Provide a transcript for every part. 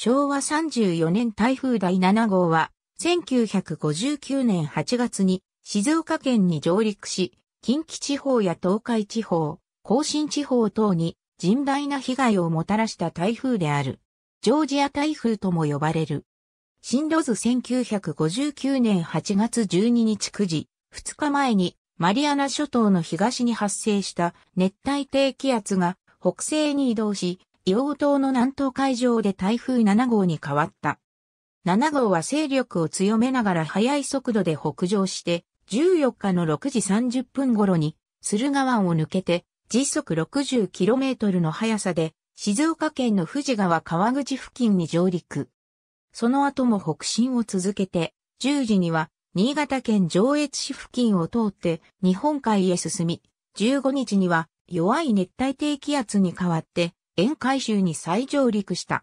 昭和34年台風第7号は、1959年8月に静岡県に上陸し、近畿地方や東海地方、甲信地方等に甚大な被害をもたらした台風である。ジョージア台風とも呼ばれる。進路図1959年8月12日9時、2日前にマリアナ諸島の東に発生した熱帯低気圧が北西に移動し、硫黄島の南東海上で台風7号に変わった。7号は勢力を強めながら速い速度で北上して、14日の6時30分頃に、駿河湾を抜けて、時速 60km の速さで、静岡県の富士川川口付近に上陸。その後も北進を続けて、10時には、新潟県上越市付近を通って日本海へ進み、15日には弱い熱帯低気圧に変わって沿海州に再上陸した。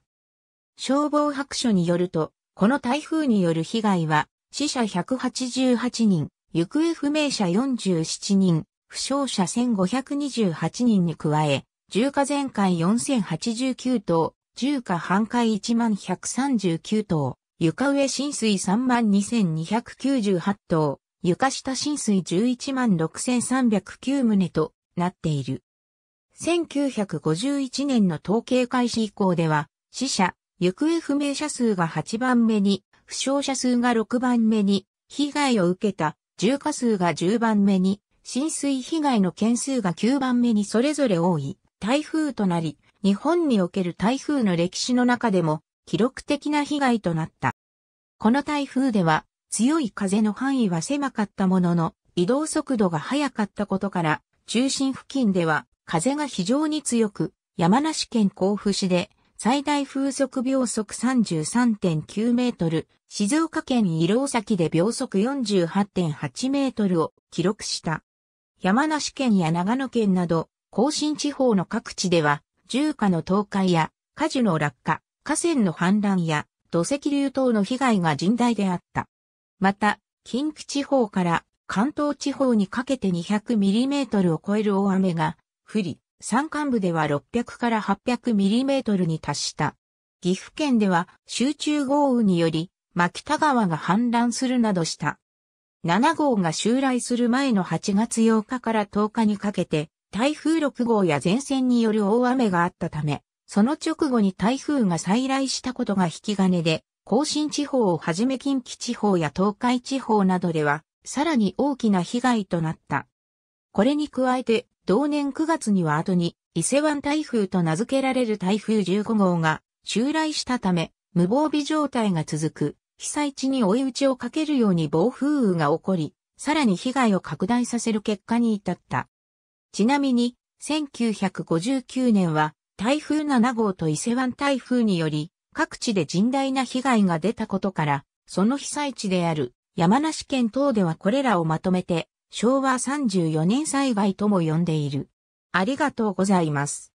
消防白書によると、この台風による被害は、死者188人、行方不明者47人、負傷者1528人に加え、重火全壊4089棟、重火半壊1139棟、床上浸水32298棟、床下浸水116,309棟となっている。1951年の統計開始以降では、死者、行方不明者数が8番目に、負傷者数が6番目に、被害を受けた重火数が10番目に、浸水被害の件数が9番目にそれぞれ多い台風となり、日本における台風の歴史の中でも記録的な被害となった。この台風では強い風の範囲は狭かったものの移動速度が速かったことから中心付近では風が非常に強く、山梨県甲府市で最大風速秒速33.9メートル、静岡県伊郎崎で秒速48.8メートルを記録した。山梨県や長野県など、甲信地方の各地では、重火の倒壊や、火樹の落下、河川の氾濫や、土石流等の被害が甚大であった。また、近畿地方から関東地方にかけて200ミリメートルを超える大雨が不利、山間部では600から800ミリメートルに達した。岐阜県では集中豪雨により、牧田川が氾濫するなどした。7号が襲来する前の8月8日から10日にかけて、台風6号や前線による大雨があったため、その直後に台風が再来したことが引き金で、甲信地方をはじめ近畿地方や東海地方などでは、さらに大きな被害となった。これに加えて同年9月には後に伊勢湾台風と名付けられる台風15号が襲来したため、無防備状態が続く、被災地に追い打ちをかけるように暴風雨が起こり、さらに被害を拡大させる結果に至った。ちなみに、1959年は台風7号と伊勢湾台風により、各地で甚大な被害が出たことから、その被災地である山梨県等ではこれらをまとめて昭和34年幸いとも呼んでいる。ありがとうございます。